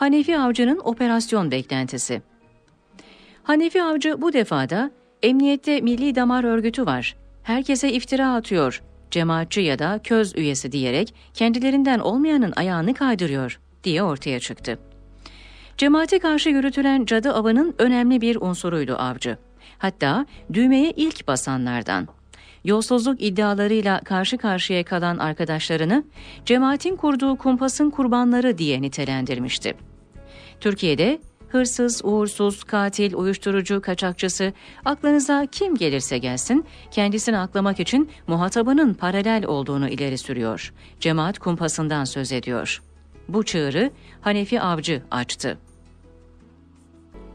Hanefi Avcı'nın operasyon beklentisi. Hanefi Avcı bu defada emniyette milli damar örgütü var, herkese iftira atıyor, cemaatçi ya da köz üyesi diyerek kendilerinden olmayanın ayağını kaydırıyor diye ortaya çıktı. Cemaate karşı yürütülen cadı avının önemli bir unsuruydu avcı. Hatta düğmeye ilk basanlardan yolsuzluk iddialarıyla karşı karşıya kalan arkadaşlarını cemaatin kurduğu kumpasın kurbanları diye nitelendirmişti. Türkiye'de hırsız, uğursuz, katil, uyuşturucu, kaçakçısı aklınıza kim gelirse gelsin kendisini aklamak için muhatabının paralel olduğunu ileri sürüyor. Cemaat kumpasından söz ediyor. Bu çığırı Hanefi Avcı açtı.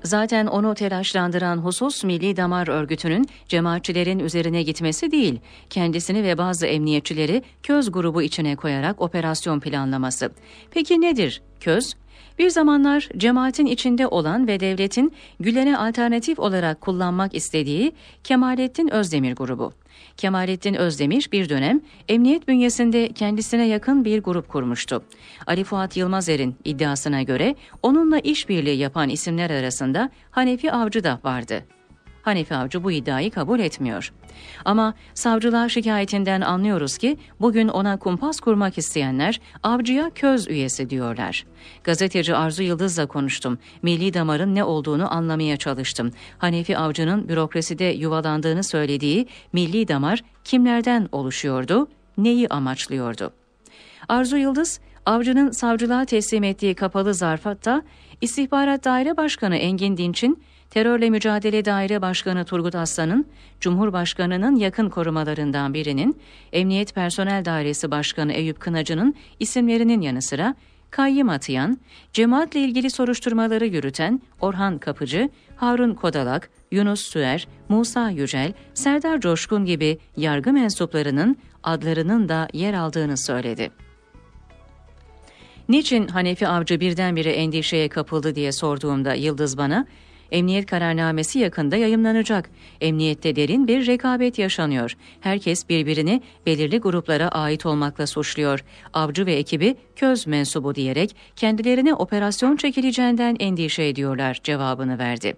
Zaten onu telaşlandıran husus Milli Damar Örgütü'nün cemaatçilerin üzerine gitmesi değil, kendisini ve bazı emniyetçileri köz grubu içine koyarak operasyon planlaması. Peki nedir köz? Bir zamanlar cemaatin içinde olan ve devletin Gülen'e alternatif olarak kullanmak istediği Kemalettin Özdemir grubu. Kemalettin Özdemir bir dönem emniyet bünyesinde kendisine yakın bir grup kurmuştu. Ali Fuat Yılmazer'in iddiasına göre onunla işbirliği yapan isimler arasında Hanefi Avcı da vardı. Hanefi Avcı bu iddiayı kabul etmiyor. Ama savcılığa şikayetinden anlıyoruz ki bugün ona kumpas kurmak isteyenler avcıya köz üyesi diyorlar. Gazeteci Arzu Yıldız'la konuştum. Milli damarın ne olduğunu anlamaya çalıştım. Hanefi Avcı'nın bürokraside yuvalandığını söylediği milli damar kimlerden oluşuyordu, neyi amaçlıyordu? Arzu Yıldız, avcının savcılığa teslim ettiği kapalı zarfatta İstihbarat Daire Başkanı Engin Dinç'in Terörle Mücadele Daire Başkanı Turgut Aslan'ın, Cumhurbaşkanı'nın yakın korumalarından birinin, Emniyet Personel Dairesi Başkanı Eyüp Kınacı'nın isimlerinin yanı sıra Kayyım Atayan, cemaatle ilgili soruşturmaları yürüten Orhan Kapıcı, Harun Kodalak, Yunus Süer, Musa Yücel, Serdar Coşkun gibi yargı mensuplarının adlarının da yer aldığını söyledi. Niçin Hanefi Avcı birdenbire endişeye kapıldı diye sorduğumda Yıldız bana Emniyet kararnamesi yakında yayımlanacak. Emniyette derin bir rekabet yaşanıyor. Herkes birbirini belirli gruplara ait olmakla suçluyor. Avcı ve ekibi köz mensubu diyerek kendilerine operasyon çekileceğinden endişe ediyorlar cevabını verdi.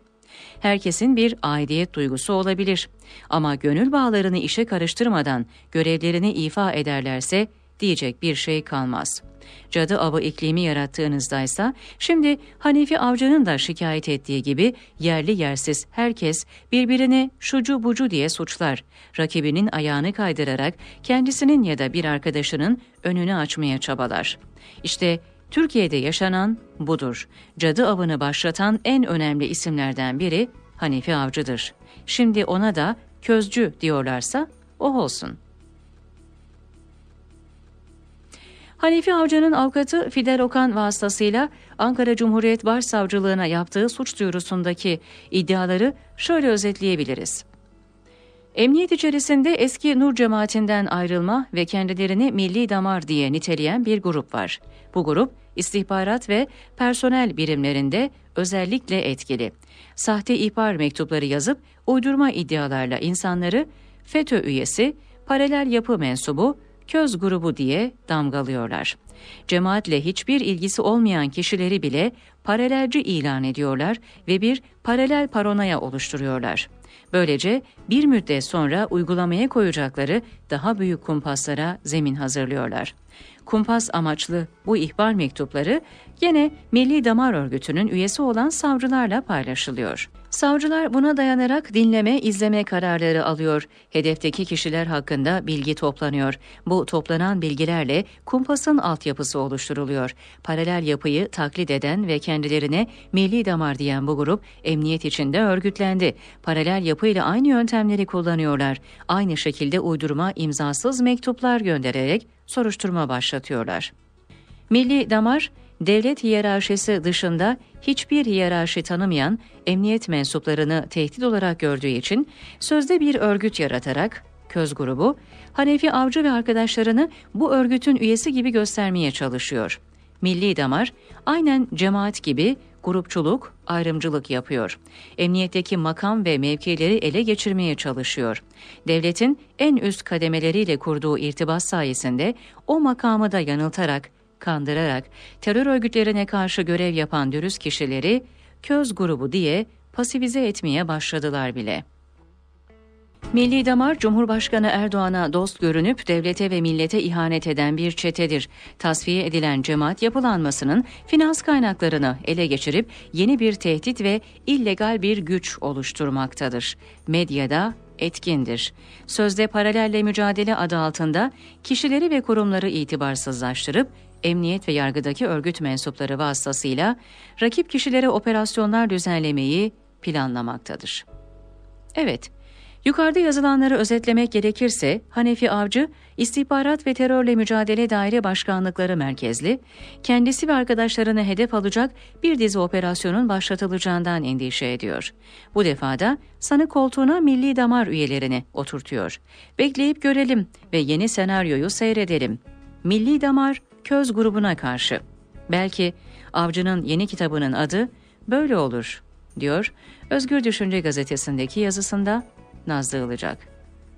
Herkesin bir aidiyet duygusu olabilir ama gönül bağlarını işe karıştırmadan görevlerini ifa ederlerse diyecek bir şey kalmaz. Cadı avı iklimi yarattığınızdaysa şimdi hanifi Avcı'nın da şikayet ettiği gibi yerli yersiz herkes birbirini şucu bucu diye suçlar. Rakibinin ayağını kaydırarak kendisinin ya da bir arkadaşının önünü açmaya çabalar. İşte Türkiye'de yaşanan budur. Cadı avını başlatan en önemli isimlerden biri hanifi Avcı'dır. Şimdi ona da közcü diyorlarsa o olsun.'' Hanefi Avcı'nın avukatı Fidel Okan vasıtasıyla Ankara Cumhuriyet Başsavcılığına yaptığı suç duyurusundaki iddiaları şöyle özetleyebiliriz. Emniyet içerisinde eski Nur cemaatinden ayrılma ve kendilerini milli damar diye niteleyen bir grup var. Bu grup istihbarat ve personel birimlerinde özellikle etkili. Sahte ihbar mektupları yazıp uydurma iddialarla insanları FETÖ üyesi, paralel yapı mensubu, Köz grubu diye damgalıyorlar. Cemaatle hiçbir ilgisi olmayan kişileri bile paralelci ilan ediyorlar ve bir paralel paranoya oluşturuyorlar. Böylece bir müddet sonra uygulamaya koyacakları daha büyük kumpaslara zemin hazırlıyorlar. Kumpas amaçlı bu ihbar mektupları yine Milli Damar Örgütü'nün üyesi olan savcılarla paylaşılıyor. Savcılar buna dayanarak dinleme, izleme kararları alıyor. Hedefteki kişiler hakkında bilgi toplanıyor. Bu toplanan bilgilerle kumpasın alt yapısı oluşturuluyor. Paralel yapıyı taklit eden ve kendilerine milli damar diyen bu grup emniyet içinde örgütlendi. Paralel yapıyla aynı yöntemleri kullanıyorlar. Aynı şekilde uydurma imzasız mektuplar göndererek soruşturma başlatıyorlar. Milli damar devlet hiyerarşisi dışında hiçbir hiyerarşi tanımayan emniyet mensuplarını tehdit olarak gördüğü için sözde bir örgüt yaratarak Köz grubu, Hanefi Avcı ve arkadaşlarını bu örgütün üyesi gibi göstermeye çalışıyor. Milli Damar, aynen cemaat gibi grupçuluk, ayrımcılık yapıyor. Emniyetteki makam ve mevkileri ele geçirmeye çalışıyor. Devletin en üst kademeleriyle kurduğu irtibat sayesinde o makamı da yanıltarak, kandırarak terör örgütlerine karşı görev yapan dürüst kişileri köz grubu diye pasivize etmeye başladılar bile.'' Milli Damar Cumhurbaşkanı Erdoğan'a dost görünüp devlete ve millete ihanet eden bir çetedir. Tasfiye edilen cemaat yapılanmasının finans kaynaklarını ele geçirip yeni bir tehdit ve illegal bir güç oluşturmaktadır. Medyada etkindir. Sözde paralelle mücadele adı altında kişileri ve kurumları itibarsızlaştırıp emniyet ve yargıdaki örgüt mensupları vasıtasıyla rakip kişilere operasyonlar düzenlemeyi planlamaktadır. Evet, Yukarıda yazılanları özetlemek gerekirse Hanefi Avcı, istihbarat ve Terörle Mücadele Daire Başkanlıkları merkezli, kendisi ve arkadaşlarını hedef alacak bir dizi operasyonun başlatılacağından endişe ediyor. Bu defada sanık koltuğuna milli damar üyelerini oturtuyor. Bekleyip görelim ve yeni senaryoyu seyredelim. Milli Damar Köz grubuna karşı. Belki Avcı'nın yeni kitabının adı böyle olur, diyor Özgür Düşünce gazetesindeki yazısında Nazlı Ilıcak.